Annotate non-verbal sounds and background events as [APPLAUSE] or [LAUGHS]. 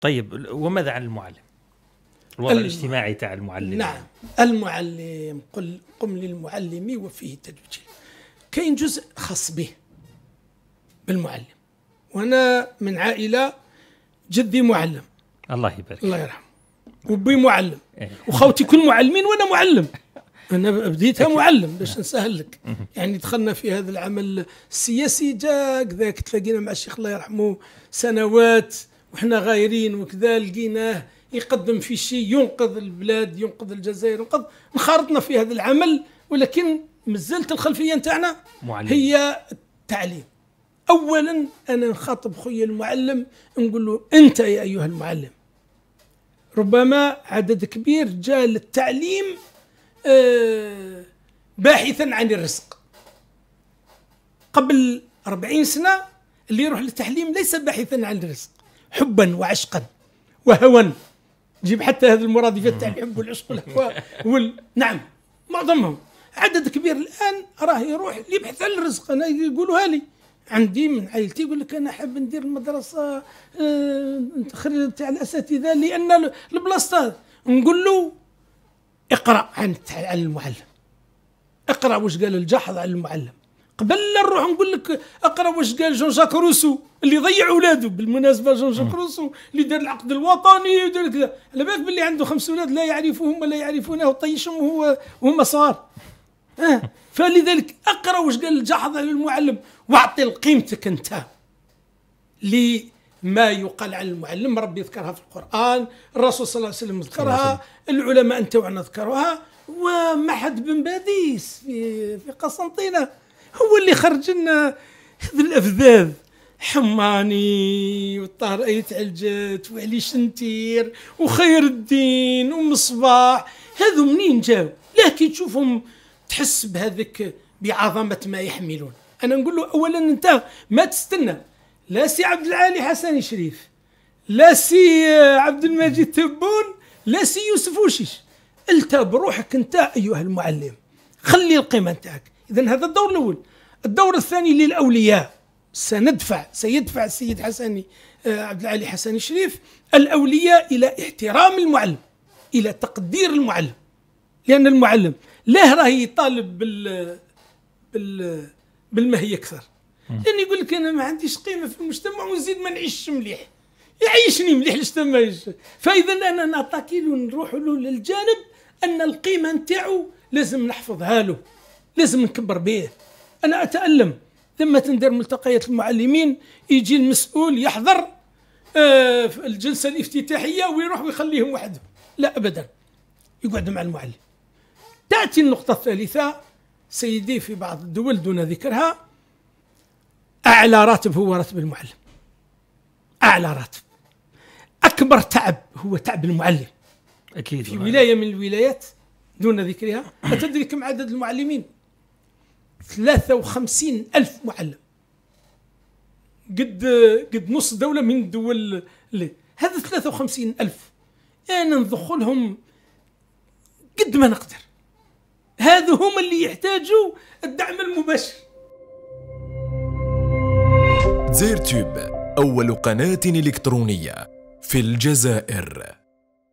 طيب وماذا عن المعلم؟ الوضع الم... الاجتماعي تاع المعلم نعم المعلم قل قم للمعلم وفيه تدويج كاين جزء خاص به بالمعلم وانا من عائله جدي معلم الله يبارك الله يرحمه وبي معلم إيه. وخوتي كل معلمين وانا معلم [LAUGHS] انا بديتها معلم باش نعم. نسهل لك يعني دخلنا في هذا العمل السياسي جا كذاك تلاقينا مع الشيخ الله يرحمه سنوات وحنا غايرين وكذا لقيناه يقدم في شيء ينقذ البلاد ينقذ الجزائر ينقذ انخرطنا في هذا العمل ولكن مازلت الخلفيه نتاعنا هي التعليم اولا انا نخاطب خويا المعلم نقول له انت يا ايها المعلم ربما عدد كبير جاء للتعليم آه، باحثا عن الرزق قبل 40 سنه اللي يروح للتعليم ليس باحثا عن الرزق حبا وعشقا وهوى جيب حتى هذه المرادفات تاع الحب والعشق والهوى وال... نعم معظمهم عدد كبير الان راه يروح يبحث عن الرزق انا يقولوها لي عندي من عائلتي يقول لك انا حاب ندير مدرسه تخرج آه، تاع الاساتذه لان البلاصه نقول له اقرا عن عن المعلم اقرا واش قال الجحظ عن المعلم قبل لا نروح نقول لك اقرا واش قال جون جاك روسو اللي ضيع ولاده بالمناسبه جون جاك روسو اللي دار العقد الوطني ودار كذا على بالك باللي عنده خمس اولاد لا يعرفهم ولا يعرفونه وطيشهم وهو وهم صغار آه. فلذلك اقرا واش قال جحظ على المعلم واعطي قيمتك انت لما يقال عن المعلم ربي يذكرها في القران الرسول صلى الله عليه وسلم ذكرها العلماء انتوعنا ذكروها ومعهد بن باديس في في قسنطينه هو اللي خرج لنا هذ الافذاذ حماني والطارئة تعالجت وعلي شنتير وخير الدين ومصباح هذو منين جاو لكن تشوفهم تحس بهذك بعظمة ما يحملون أنا نقول له أولا أنت ما تستنى لا سي عبد العالي حسن شريف لا سي عبد المجيد تبون لا سي يوسف وشيش التا بروحك انت ايها المعلم خلي القيمه نتاعك إذا هذا الدور الأول الدور الثاني للأولياء سندفع سيدفع السيد حسني آه، عبد العالي حسني الشريف الأولياء إلى احترام المعلم إلى تقدير المعلم لأن المعلم لا راه يطالب بال بال بالمهي أكثر لأن يقول لك أنا ما عنديش قيمة في المجتمع ونزيد ما نعيش مليح يعيشني مليح الاجتماع فإذا أنا نعطاكي له نروح له للجانب أن القيمة نتاعو لازم نحفظها له لازم نكبر به انا اتالم لما تندر ملتقيات المعلمين يجي المسؤول يحضر في آه، الجلسه الافتتاحيه ويروح ويخليهم وحدهم لا ابدا يقعد مع المعلم تاتي النقطه الثالثه سيدي في بعض الدول دون ذكرها اعلى راتب هو راتب المعلم اعلى راتب اكبر تعب هو تعب المعلم اكيد في ولايه من الولايات دون ذكرها أتدري كم عدد المعلمين 53 ألف معلم قد قد نص دولة من الدول اللي هذا 53 ألف أنا ندخلهم قد ما نقدر هذا هم اللي يحتاجوا الدعم المباشر زير تيوب أول قناة إلكترونية في الجزائر